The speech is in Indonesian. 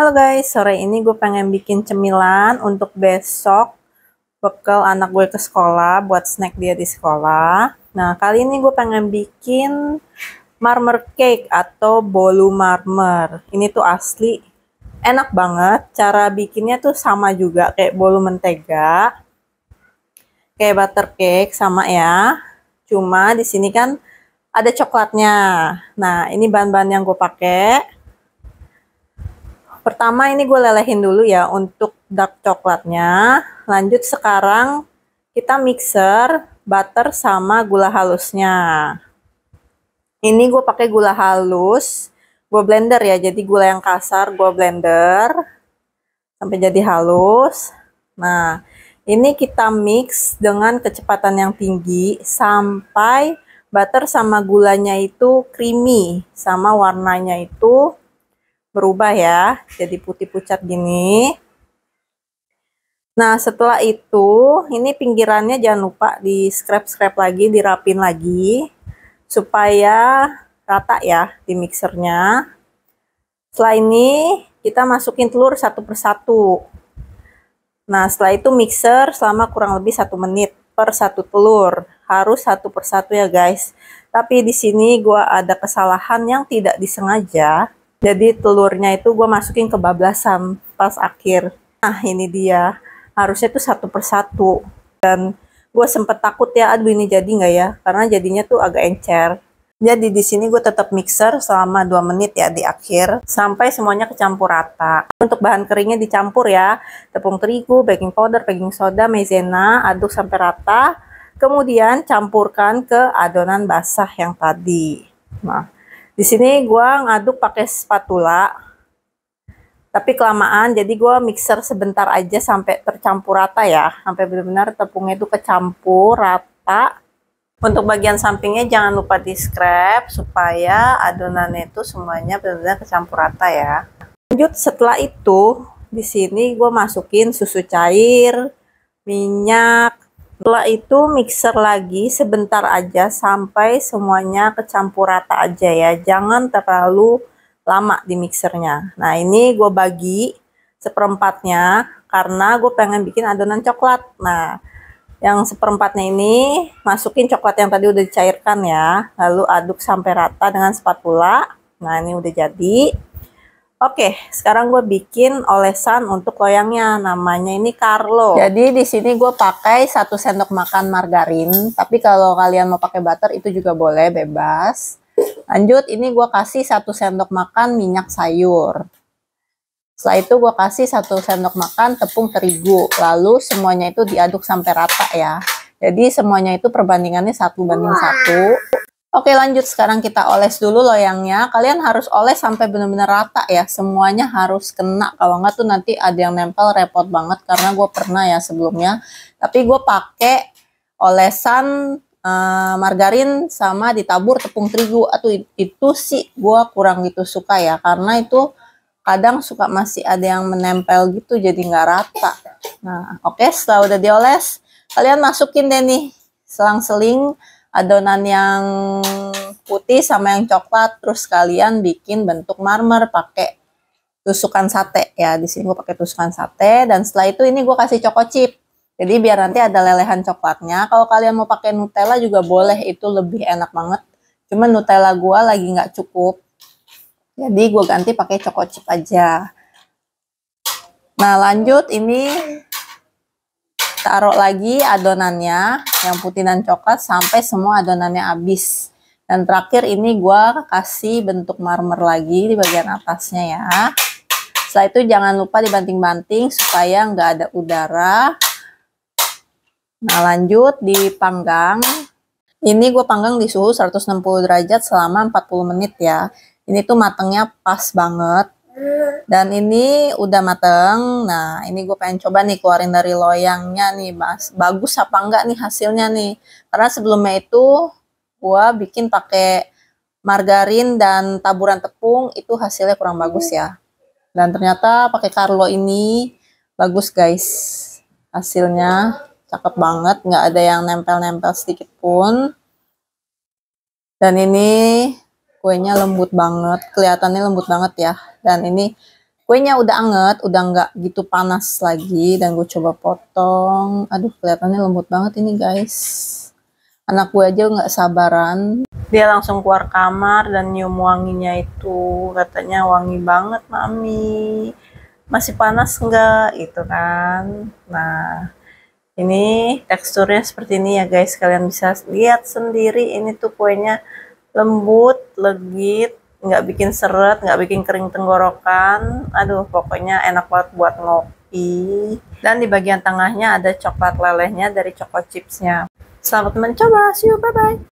Halo guys, sore ini gue pengen bikin cemilan untuk besok bekal anak gue ke sekolah buat snack dia di sekolah. Nah, kali ini gue pengen bikin marmer cake atau bolu marmer. Ini tuh asli enak banget. Cara bikinnya tuh sama juga kayak bolu mentega. Kayak butter cake sama ya. Cuma di sini kan ada coklatnya. Nah, ini bahan-bahan yang gue pakai pertama ini gue lelehin dulu ya untuk dark coklatnya lanjut sekarang kita mixer butter sama gula halusnya ini gue pakai gula halus gue blender ya jadi gula yang kasar gue blender sampai jadi halus nah ini kita mix dengan kecepatan yang tinggi sampai butter sama gulanya itu creamy sama warnanya itu berubah ya jadi putih pucat gini nah setelah itu ini pinggirannya jangan lupa di scrap scrap lagi dirapin lagi supaya rata ya di mixernya setelah ini kita masukin telur satu persatu nah setelah itu mixer selama kurang lebih satu menit per satu telur harus satu persatu ya guys tapi di sini gua ada kesalahan yang tidak disengaja jadi telurnya itu gue masukin ke bablasan pas akhir. Nah ini dia, harusnya itu satu persatu. Dan gue sempet takut ya, aduh ini jadi nggak ya, karena jadinya tuh agak encer. Jadi di sini gue tetap mixer selama 2 menit ya di akhir sampai semuanya kecampur rata. Untuk bahan keringnya dicampur ya, tepung terigu, baking powder, baking soda, maizena, aduk sampai rata. Kemudian campurkan ke adonan basah yang tadi. Nah, di sini gue ngaduk pakai spatula, tapi kelamaan jadi gue mixer sebentar aja sampai tercampur rata ya, sampai benar-benar tepungnya itu kecampur rata. Untuk bagian sampingnya jangan lupa di scrap supaya adonannya itu semuanya benar-benar kecampur rata ya. Lanjut setelah itu di sini gue masukin susu cair, minyak, setelah itu mixer lagi sebentar aja sampai semuanya kecampur rata aja ya. Jangan terlalu lama di mixernya. Nah ini gue bagi seperempatnya karena gue pengen bikin adonan coklat. Nah yang seperempatnya ini masukin coklat yang tadi udah dicairkan ya. Lalu aduk sampai rata dengan spatula. Nah ini udah jadi. Oke, sekarang gue bikin olesan untuk loyangnya. Namanya ini Carlo. Jadi di sini gue pakai satu sendok makan margarin. Tapi kalau kalian mau pakai butter itu juga boleh, bebas. Lanjut, ini gue kasih satu sendok makan minyak sayur. Setelah itu gue kasih satu sendok makan tepung terigu. Lalu semuanya itu diaduk sampai rata ya. Jadi semuanya itu perbandingannya satu banding satu. Oke lanjut sekarang kita oles dulu loyangnya. Kalian harus oles sampai benar-benar rata ya. Semuanya harus kena. Kalau nggak tuh nanti ada yang nempel repot banget karena gue pernah ya sebelumnya. Tapi gue pakai olesan uh, margarin sama ditabur tepung terigu. Atau itu sih gue kurang gitu suka ya karena itu kadang suka masih ada yang menempel gitu jadi nggak rata. Nah oke setelah udah dioles kalian masukin deh nih selang-seling adonan yang putih sama yang coklat terus kalian bikin bentuk marmer pakai tusukan sate ya di sini gue pakai tusukan sate dan setelah itu ini gue kasih choco chip jadi biar nanti ada lelehan coklatnya kalau kalian mau pakai nutella juga boleh itu lebih enak banget cuman nutella gue lagi nggak cukup jadi gue ganti pakai choco chip aja nah lanjut ini taruh lagi adonannya yang putih dan coklat sampai semua adonannya habis dan terakhir ini gue kasih bentuk marmer lagi di bagian atasnya ya setelah itu jangan lupa dibanting-banting supaya nggak ada udara nah lanjut dipanggang ini gue panggang di suhu 160 derajat selama 40 menit ya ini tuh matangnya pas banget dan ini udah mateng. Nah, ini gue pengen coba nih keluarin dari loyangnya nih, Mas. Bagus apa enggak nih hasilnya nih? Karena sebelumnya itu gue bikin pakai margarin dan taburan tepung itu hasilnya kurang bagus ya. Dan ternyata pakai Carlo ini bagus guys. Hasilnya cakep banget, nggak ada yang nempel-nempel sedikit pun. Dan ini kuenya lembut banget kelihatannya lembut banget ya dan ini kuenya udah anget udah nggak gitu panas lagi dan gue coba potong aduh kelihatannya lembut banget ini guys anak gue aja nggak sabaran dia langsung keluar kamar dan nyium wanginya itu katanya wangi banget mami masih panas nggak itu kan nah ini teksturnya seperti ini ya guys kalian bisa lihat sendiri ini tuh kuenya lembut, legit, nggak bikin seret, nggak bikin kering tenggorokan. Aduh, pokoknya enak banget buat ngopi. Dan di bagian tengahnya ada coklat lelehnya dari coklat chipsnya. Selamat mencoba, see you, bye-bye.